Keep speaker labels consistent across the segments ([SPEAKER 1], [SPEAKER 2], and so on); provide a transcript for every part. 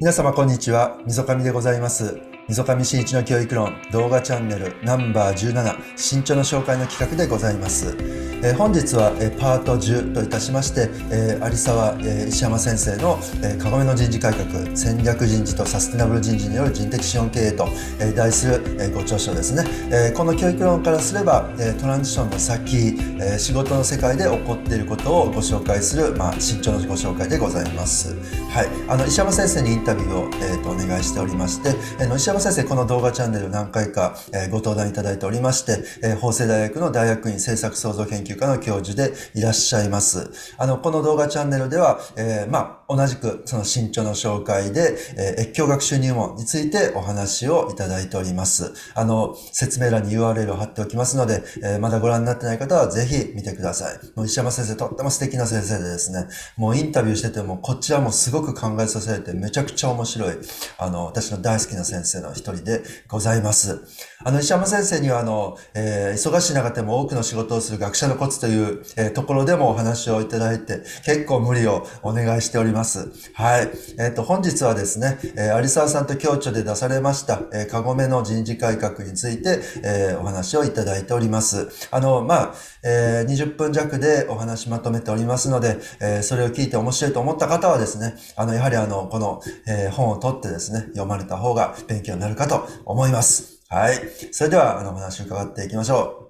[SPEAKER 1] 皆様こんにちは、溝上でございます。溝上新一の教育論動画チャンネルナンバー17新潮の紹介の企画でございます、えー、本日は、えー、パート10といたしまして、えー、有沢、えー、石山先生の、えー、カゴメの人事改革戦略人事とサステナブル人事による人的資本経営と、えー、題する、えー、ご著書ですね、えー、この教育論からすれば、えー、トランジションの先、えー、仕事の世界で起こっていることをご紹介する、まあ、新潮のご紹介でございますはい、あの石山先生にインタビューを、えーと、とお願いしておりまして、えー、の石山山先生、この動画チャンネル何回か、えご登壇いただいておりまして、え法政大学の大学院政策創造研究科の教授でいらっしゃいます。あの、この動画チャンネルでは、えー、まあ、同じくその新著の紹介で、えー、越境学習入門についてお話をいただいております。あの、説明欄に URL を貼っておきますので、えー、まだご覧になってない方はぜひ見てください。もう石山先生、とっても素敵な先生でですね、もうインタビューしてても、こちらもすごく考えさせられて、めちゃくちゃ面白い、あの、私の大好きな先生の一人でございます。あの、石山先生には、あの、えー、忙しい中でも多くの仕事をする学者のコツという、えー、ところでもお話をいただいて、結構無理をお願いしております。はい。えっ、ー、と、本日はですね、えー、有沢さんと共著で出されました、えー、カゴメの人事改革について、えー、お話をいただいております。あの、まあ、えー、20分弱でお話まとめておりますので、えー、それを聞いて面白いと思った方はですね、あの、やはりあの、この、えー、本を取ってですね、読まれた方が勉強になるかと思います。はい。それでは、あの、お話を伺っていきましょう。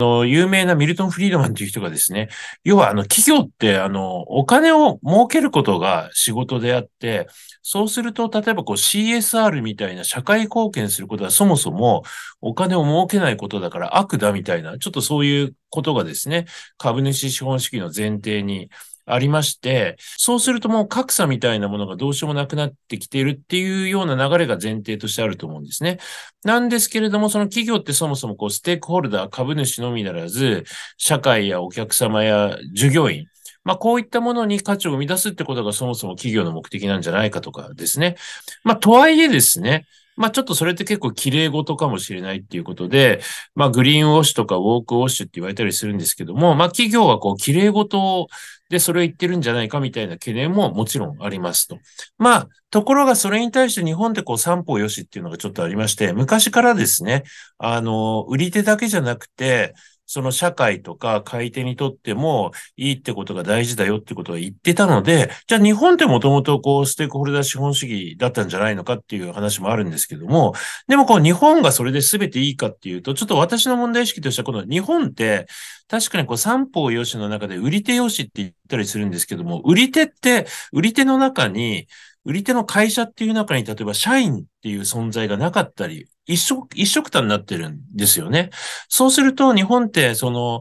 [SPEAKER 2] の、有名なミルトン・フリードマンという人がですね、要はあの企業ってあのお金を儲けることが仕事であって、そうすると例えばこう CSR みたいな社会貢献することはそもそもお金を儲けないことだから悪だみたいな、ちょっとそういうことがですね、株主資本主義の前提にありまして、そうするともう格差みたいなものがどうしようもなくなってきているっていうような流れが前提としてあると思うんですね。なんですけれども、その企業ってそもそもこうステークホルダー、株主のみならず、社会やお客様や従業員、まあ、こういったものに価値を生み出すってことがそもそも企業の目的なんじゃないかとかですね。まあ、とはいえですね、まあちょっとそれって結構綺麗事かもしれないっていうことで、まあグリーンウォッシュとかウォークウォッシュって言われたりするんですけども、まあ企業はこう綺麗事でそれを言ってるんじゃないかみたいな懸念ももちろんありますと。まあ、ところがそれに対して日本でこう三方よしっていうのがちょっとありまして、昔からですね、あの、売り手だけじゃなくて、その社会とか買い手にとってもいいってことが大事だよってことは言ってたので、じゃあ日本ってもともとこうステークホルダー資本主義だったんじゃないのかっていう話もあるんですけども、でもこう日本がそれで全ていいかっていうと、ちょっと私の問題意識としてはこの日本って確かにこう三方良しの中で売り手良しって言ったりするんですけども、売り手って売り手の中に売り手の会社っていう中に、例えば社員っていう存在がなかったり、一色、一色たになってるんですよね。そうすると、日本って、その、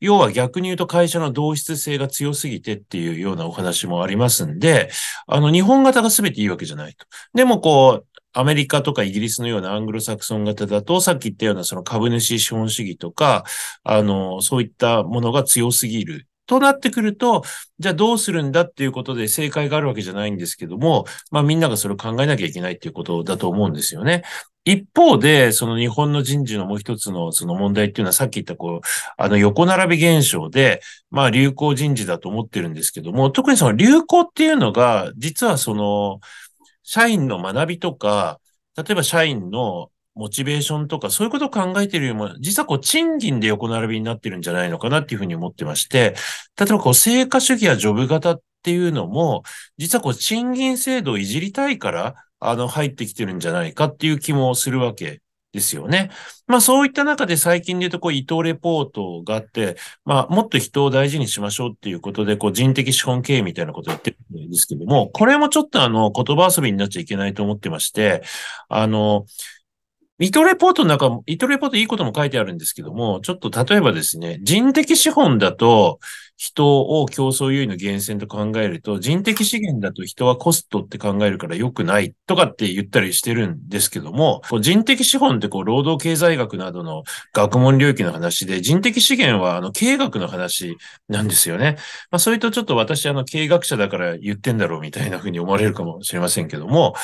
[SPEAKER 2] 要は逆に言うと会社の同質性が強すぎてっていうようなお話もありますんで、あの、日本型が全ていいわけじゃないと。でもこう、アメリカとかイギリスのようなアングロサクソン型だと、さっき言ったようなその株主資本主義とか、あの、そういったものが強すぎるとなってくると、じゃあどうするんだっていうことで正解があるわけじゃないんですけども、まあみんながそれを考えなきゃいけないっていうことだと思うんですよね。一方で、その日本の人事のもう一つのその問題っていうのはさっき言ったこう、あの横並び現象で、まあ流行人事だと思ってるんですけども、特にその流行っていうのが、実はその、社員の学びとか、例えば社員のモチベーションとか、そういうことを考えているよりも、実はこう、賃金で横並びになってるんじゃないのかなっていうふうに思ってまして、例えばこう、成果主義やジョブ型っていうのも、実はこう、賃金制度をいじりたいから、あの、入ってきてるんじゃないかっていう気もするわけですよね。まあそういった中で最近で言うとこう伊藤レポートがあって、まあもっと人を大事にしましょうっていうことでこう人的資本経営みたいなことを言ってるんですけども、これもちょっとあの言葉遊びになっちゃいけないと思ってまして、あの、イトレポートの中も、イトレポートいいことも書いてあるんですけども、ちょっと例えばですね、人的資本だと人を競争優位の源泉と考えると、人的資源だと人はコストって考えるから良くないとかって言ったりしてるんですけども、人的資本ってこう労働経済学などの学問領域の話で、人的資源はあの経営学の話なんですよね。まあそれとちょっと私あの経営学者だから言ってんだろうみたいなふうに思われるかもしれませんけども、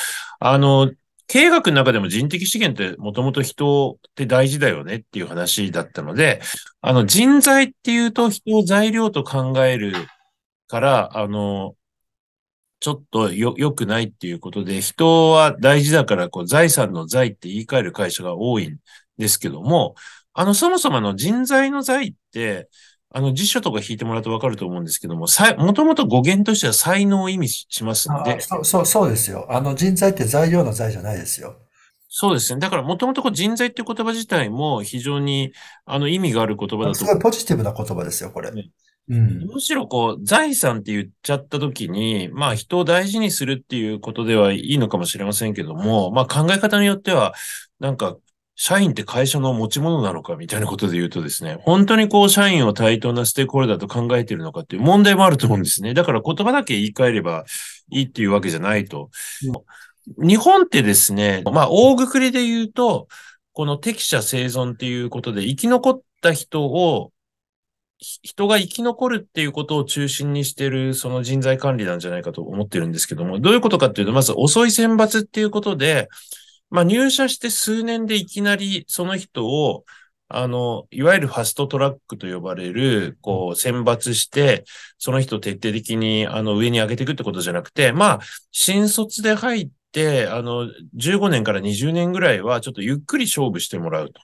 [SPEAKER 2] あの、経営学の中でも人的資源ってもともと人って大事だよねっていう話だったので、あの人材っていうと人を材料と考えるから、あの、ちょっとよ、良くないっていうことで、人は大事だからこう財産の財って言い換える会社が多いんですけども、あのそもそもの人材の財って、あの、辞書とか引いてもらうとわかると思うんですけども、もともと語
[SPEAKER 1] 源としては才能を意味しますので。そう、そう、そうですよ。あの、人材って材料の材じゃないですよ。
[SPEAKER 2] そうですね。だから、もともと人材っていう言葉自体も非常に、あの、意味がある言葉だと。すごい
[SPEAKER 1] ポジティブな言葉ですよ、これ。ねうん、
[SPEAKER 2] むしろこう、財産って言っちゃった時に、まあ人を大事にするっていうことではいいのかもしれませんけども、まあ考え方によっては、なんか社員って会社の持ち物なのかみたいなことで言うとですね、本当にこう社員を対等なステークホルダーと考えているのかっていう問題もあると思うんですね。だから言葉だけ言い換えればいいっていうわけじゃないと。うん、日本ってですね、まあ大ぐくりで言うと、この適者生存っていうことで生き残った人を人が生き残るっていうことを中心にしてる、その人材管理なんじゃないかと思ってるんですけども、どういうことかっていうと、まず遅い選抜っていうことで、まあ、入社して数年でいきなりその人を、あの、いわゆるファストトラックと呼ばれる、こう、選抜して、その人を徹底的に、あの、上に上げていくってことじゃなくて、まあ、新卒で入って、て、あの、15年から20年ぐらいはちょっとゆっくり勝負してもらうと。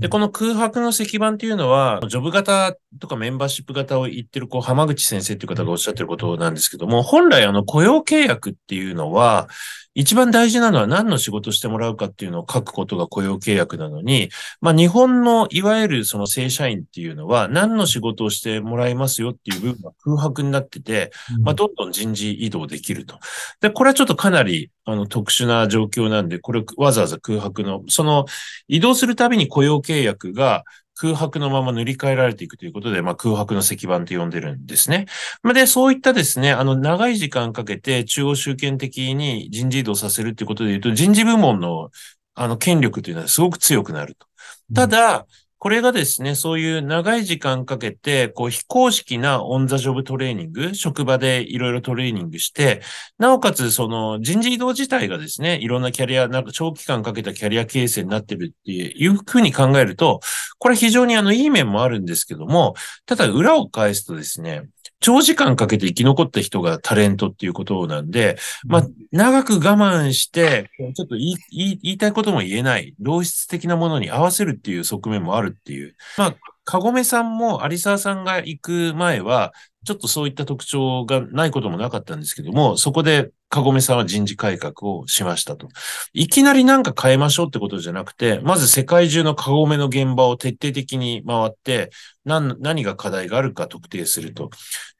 [SPEAKER 2] で、この空白の石板っていうのは、ジョブ型とかメンバーシップ型を言ってる、こう、浜口先生っていう方がおっしゃってることなんですけども、本来あの、雇用契約っていうのは、一番大事なのは何の仕事してもらうかっていうのを書くことが雇用契約なのに、まあ日本のいわゆるその正社員っていうのは何の仕事をしてもらいますよっていう部分が空白になってて、まあどんどん人事異動できると。で、これはちょっとかなりあの特殊な状況なんで、これわざわざ空白の、その移動するたびに雇用契約が空白のまま塗り替えられていくということで、まあ、空白の石板と呼んでるんですね。で、そういったですね、あの、長い時間かけて中央集権的に人事異動させるっていうことで言うと、人事部門のあの、権力というのはすごく強くなると。ただ、これがですね、そういう長い時間かけて、こう非公式なオンザジョブトレーニング、職場でいろいろトレーニングして、なおかつその人事異動自体がですね、いろんなキャリア、なんか長期間かけたキャリア形成になってるっていうふうに考えると、これ非常にあのいい面もあるんですけども、ただ裏を返すとですね、長時間かけて生き残った人がタレントっていうことなんで、まあ、長く我慢して、ちょっと言い言いたいことも言えない、同質的なものに合わせるっていう側面もあるっていう。まあ、かごめさんも有沢さんが行く前は、ちょっとそういった特徴がないこともなかったんですけども、そこで、かごめさんは人事改革をしましたと。いきなりなんか変えましょうってことじゃなくて、まず世界中のかごめの現場を徹底的に回って、何、何が課題があるか特定すると。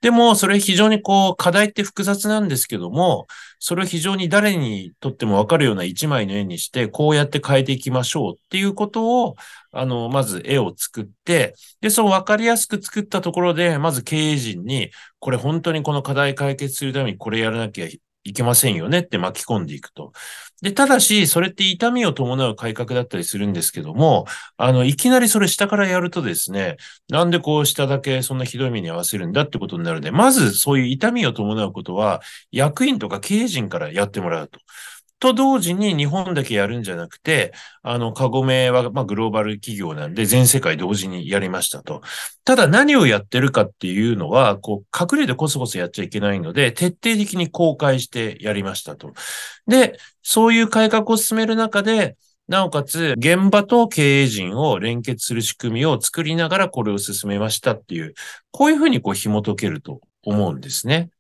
[SPEAKER 2] でも、それ非常にこう、課題って複雑なんですけども、それを非常に誰にとってもわかるような一枚の絵にして、こうやって変えていきましょうっていうことを、あの、まず絵を作って、で、そうわかりやすく作ったところで、まず経営陣にに、これ本当にこの課題解決するためにこれやらなきゃいけませんよねって巻き込んでいくと。で、ただし、それって痛みを伴う改革だったりするんですけども、あの、いきなりそれ下からやるとですね、なんでこう下だけそんなひどい目に合わせるんだってことになるんで、まずそういう痛みを伴うことは、役員とか経営陣からやってもらうと。と同時に日本だけやるんじゃなくて、あの、カゴメは、まあ、グローバル企業なんで、全世界同時にやりましたと。ただ何をやってるかっていうのは、こう、隠れてコソコソやっちゃいけないので、徹底的に公開してやりましたと。で、そういう改革を進める中で、なおかつ、現場と経営陣を連結する仕組みを作りながらこれを進めましたっていう、こういうふうにこう紐解けると思うんですね。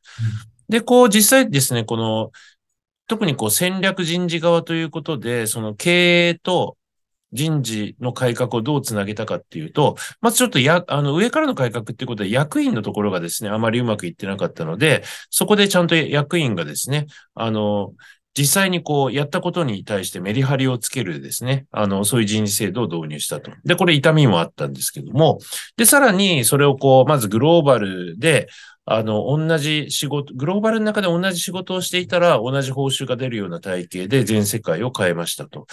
[SPEAKER 2] で、こう実際ですね、この特にこう戦略人事側ということで、その経営と人事の改革をどうつなげたかっていうと、まずちょっとや、あの、上からの改革っていうことで役員のところがですね、あまりうまくいってなかったので、そこでちゃんと役員がですね、あの、実際にこう、やったことに対してメリハリをつけるですね、あの、そういう人事制度を導入したと。で、これ痛みもあったんですけども、で、さらにそれをこう、まずグローバルで、あの、同じ仕事、グローバルの中で同じ仕事をしていたら、同じ報酬が出るような体系で全世界を変えましたと。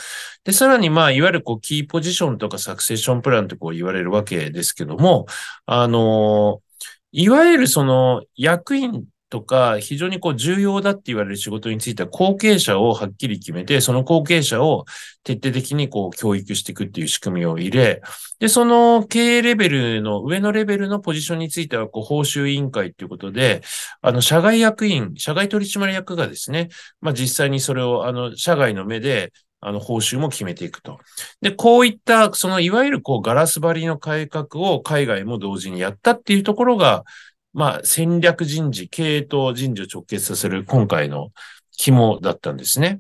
[SPEAKER 2] で、さらに、まあ、いわゆるこう、キーポジションとかサクセッションプランとこう言われるわけですけども、あの、いわゆるその役員とか、非常にこう重要だって言われる仕事については、後継者をはっきり決めて、その後継者を徹底的にこう教育していくっていう仕組みを入れ、で、その経営レベルの上のレベルのポジションについては、こう報酬委員会っていうことで、あの、社外役員、社外取締役がですね、まあ実際にそれを、あの、社外の目で、あの、報酬も決めていくと。で、こういった、その、いわゆる、こう、ガラス張りの改革を海外も同時にやったっていうところが、まあ、戦略人事、経営と人事を直結させる今回の肝だったんですね。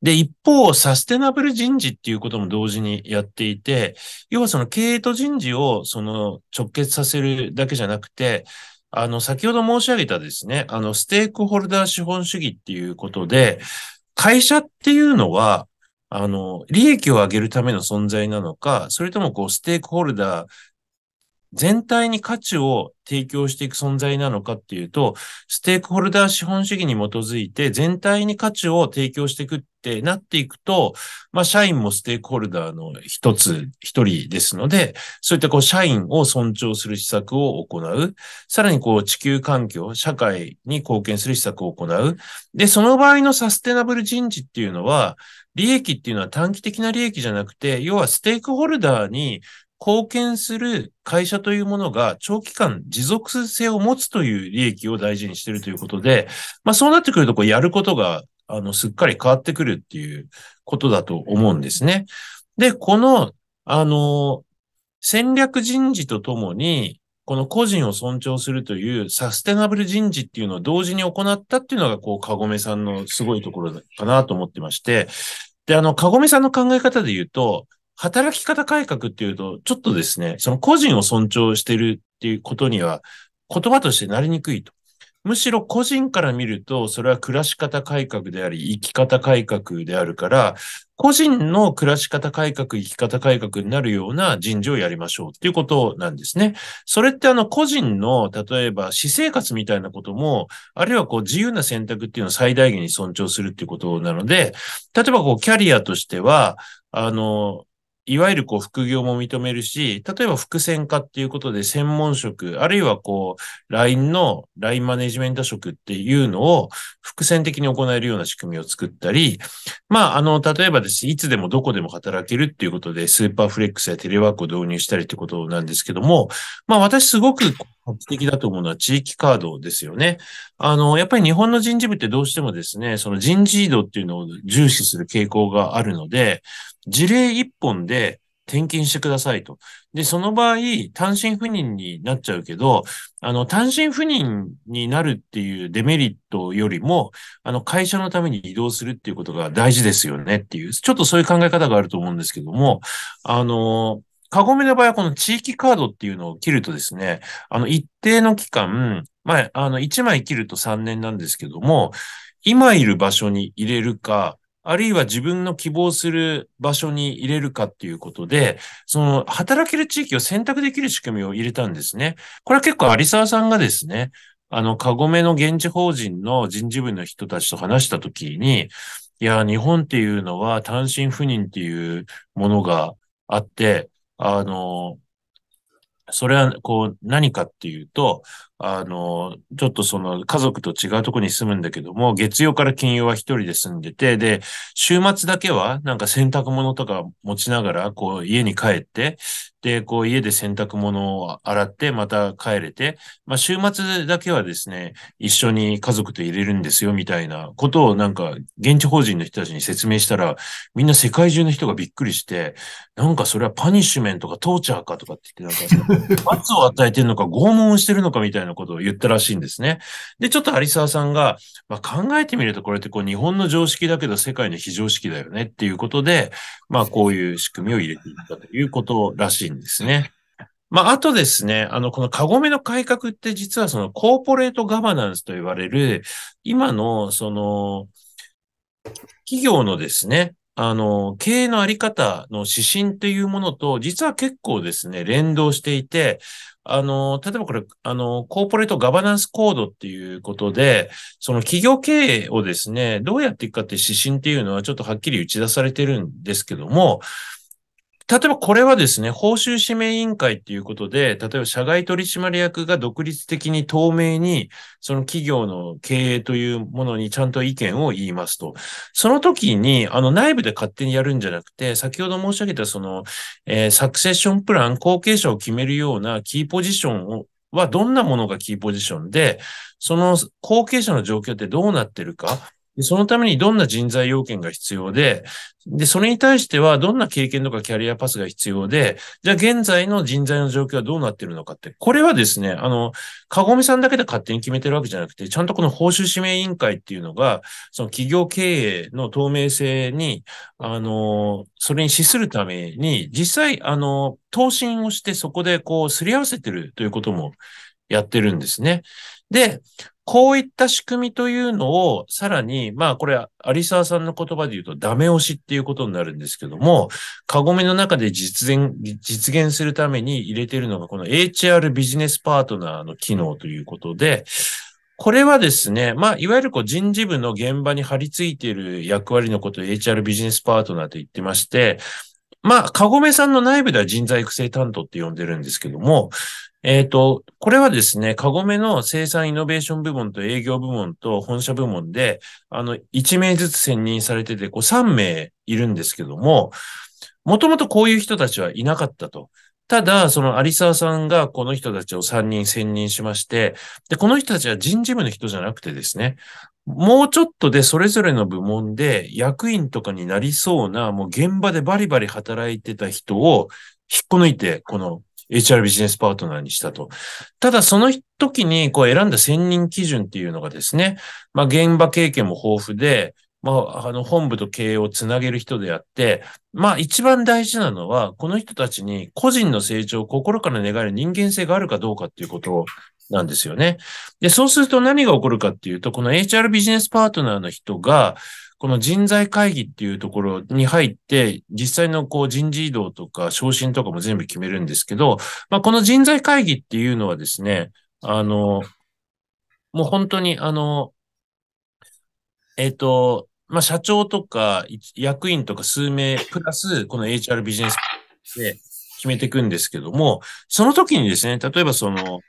[SPEAKER 2] で、一方、サステナブル人事っていうことも同時にやっていて、要はその経営と人事をその直結させるだけじゃなくて、あの、先ほど申し上げたですね、あの、ステークホルダー資本主義っていうことで、会社っていうのは、あの、利益を上げるための存在なのか、それともこう、ステークホルダー全体に価値を提供していく存在なのかっていうと、ステークホルダー資本主義に基づいて全体に価値を提供していくってなっていくと、まあ社員もステークホルダーの一つ、一人ですので、そういったこう社員を尊重する施策を行う。さらにこう地球環境、社会に貢献する施策を行う。で、その場合のサステナブル人事っていうのは、利益っていうのは短期的な利益じゃなくて、要はステークホルダーに貢献する会社というものが長期間持続性を持つという利益を大事にしているということで、まあそうなってくると、こうやることが、あの、すっかり変わってくるっていうことだと思うんですね。で、この、あの、戦略人事とともに、この個人を尊重するというサステナブル人事っていうのを同時に行ったっていうのが、こう、かごめさんのすごいところかなと思ってまして、で、あの、かごめさんの考え方で言うと、働き方改革っていうと、ちょっとですね、その個人を尊重してるっていうことには、言葉としてなりにくいと。むしろ個人から見ると、それは暮らし方改革であり、生き方改革であるから、個人の暮らし方改革、生き方改革になるような人事をやりましょうっていうことなんですね。それってあの個人の、例えば私生活みたいなことも、あるいはこう自由な選択っていうのを最大限に尊重するっていうことなので、例えばこうキャリアとしては、あの、いわゆるこう副業も認めるし、例えば副専科っていうことで専門職、あるいはこう LINE の LINE マネジメント職っていうのを副線的に行えるような仕組みを作ったり、まあ、あの、例えばですいつでもどこでも働けるっていうことでスーパーフレックスやテレワークを導入したりってことなんですけども、まあ私すごく画期的だと思うのは地域カードですよね。あの、やっぱり日本の人事部ってどうしてもですね、その人事異動っていうのを重視する傾向があるので、事例一本で転勤してくださいと。で、その場合、単身赴任になっちゃうけど、あの、単身赴任になるっていうデメリットよりも、あの、会社のために移動するっていうことが大事ですよねっていう、ちょっとそういう考え方があると思うんですけども、あの、カゴメの場合はこの地域カードっていうのを切るとですね、あの一定の期間、まあ、あの1枚切ると3年なんですけども、今いる場所に入れるか、あるいは自分の希望する場所に入れるかっていうことで、その働ける地域を選択できる仕組みを入れたんですね。これは結構有沢さんがですね、あの、カゴメの現地法人の人事部の人たちと話したときに、いや、日本っていうのは単身赴任っていうものがあって、あの、それはこう何かっていうと、あの、ちょっとその家族と違うとこに住むんだけども、月曜から金曜は一人で住んでて、で、週末だけはなんか洗濯物とか持ちながら、こう家に帰って、で、こう家で洗濯物を洗って、また帰れて、まあ週末だけはですね、一緒に家族と入れるんですよ、みたいなことをなんか現地法人の人たちに説明したら、みんな世界中の人がびっくりして、なんかそれはパニッシュメントかトーチャーかとかって言って、なんか罰を与えてるのか拷問してるのかみたいないなことを言ったらしいんですね。で、ちょっと有沢さんが、まあ、考えてみるとこれってこう日本の常識だけど世界の非常識だよねっていうことで、まあこういう仕組みを入れていったということらしいんですね。まあ、あとですね、あの、このカゴメの改革って実はそのコーポレートガバナンスと言われる、今のその、企業のですね、あの、経営のあり方の指針というものと、実は結構ですね、連動していて、あの、例えばこれ、あの、コーポレートガバナンスコードっていうことで、その企業経営をですね、どうやっていくかって指針っていうのはちょっとはっきり打ち出されてるんですけども、例えばこれはですね、報酬指名委員会っていうことで、例えば社外取締役が独立的に透明に、その企業の経営というものにちゃんと意見を言いますと。その時に、あの内部で勝手にやるんじゃなくて、先ほど申し上げたその、えー、サクセッションプラン、後継者を決めるようなキーポジションをはどんなものがキーポジションで、その後継者の状況ってどうなってるか、そのためにどんな人材要件が必要で、で、それに対してはどんな経験とかキャリアパスが必要で、じゃあ現在の人材の状況はどうなってるのかって、これはですね、あの、かごみさんだけで勝手に決めてるわけじゃなくて、ちゃんとこの報酬指名委員会っていうのが、その企業経営の透明性に、あの、それに資するために、実際、あの、答申をしてそこでこう、すり合わせてるということもやってるんですね。で、こういった仕組みというのを、さらに、まあこれ、有沢さんの言葉で言うとダメ押しっていうことになるんですけども、カゴメの中で実現、実現するために入れているのが、この HR ビジネスパートナーの機能ということで、これはですね、まあ、いわゆるこう人事部の現場に張り付いている役割のことを HR ビジネスパートナーと言ってまして、まあ、カゴメさんの内部では人材育成担当って呼んでるんですけども、えっ、ー、と、これはですね、カゴメの生産イノベーション部門と営業部門と本社部門で、あの、1名ずつ選任されてて、こう3名いるんですけども、もともとこういう人たちはいなかったと。ただ、その有沢さんがこの人たちを3人選任しまして、で、この人たちは人事部の人じゃなくてですね、もうちょっとでそれぞれの部門で役員とかになりそうな、もう現場でバリバリ働いてた人を引っこ抜いて、この HR ビジネスパートナーにしたと。ただその時にこう選んだ専任基準っていうのがですね、まあ現場経験も豊富で、まあ、あの、本部と経営をつなげる人であって、まあ、一番大事なのは、この人たちに個人の成長を心から願える人間性があるかどうかっていうことなんですよね。で、そうすると何が起こるかっていうと、この HR ビジネスパートナーの人が、この人材会議っていうところに入って、実際のこう人事異動とか昇進とかも全部決めるんですけど、まあ、この人材会議っていうのはですね、あの、もう本当にあの、えっ、ー、と、まあ、社長とか役員とか数名、プラスこの HR ビジネスで決めていくんですけども、その時にですね、例えばその、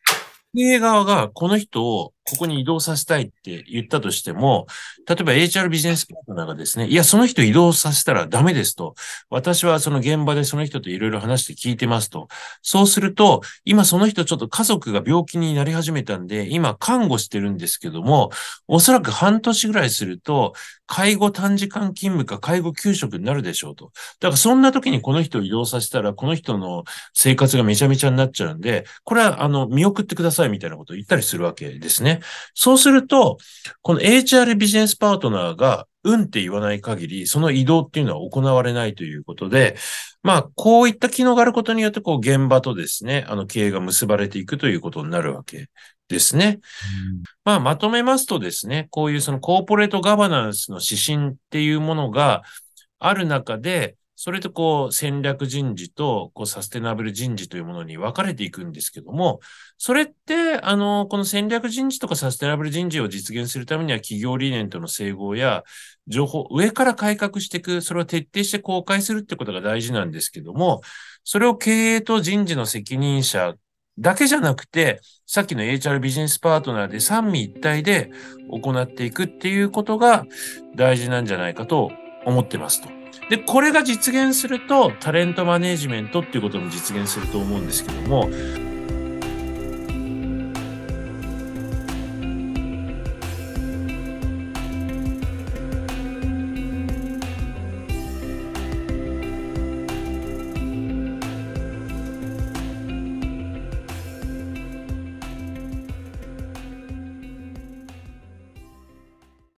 [SPEAKER 2] 経営側がこの人をここに移動させたいって言ったとしても、例えば HR ビジネスパートナーがですね、いや、その人移動させたらダメですと、私はその現場でその人といろいろ話して聞いてますと、そうすると、今その人ちょっと家族が病気になり始めたんで、今看護してるんですけども、おそらく半年ぐらいすると、介護短時間勤務か介護休職になるでしょうと。だからそんな時にこの人を移動させたら、この人の生活がめちゃめちゃになっちゃうんで、これはあの、見送ってくださいみたいなことを言ったりするわけですね。ね。そうすると、この HR ビジネスパートナーが、うんって言わない限り、その移動っていうのは行われないということで、まあ、こういった機能があることによって、こう、現場とですね、あの、経営が結ばれていくということになるわけですね。まあ、まとめますとですね、こういうそのコーポレートガバナンスの指針っていうものがある中で、それとこう戦略人事とこうサステナブル人事というものに分かれていくんですけども、それってあの、この戦略人事とかサステナブル人事を実現するためには企業理念との整合や情報、上から改革していく、それを徹底して公開するってことが大事なんですけども、それを経営と人事の責任者だけじゃなくて、さっきの HR ビジネスパートナーで三位一体で行っていくっていうことが大事なんじゃないかと思ってますと。で、これが実現すると、タレントマネジメントっていうことも実現すると思うんですけども、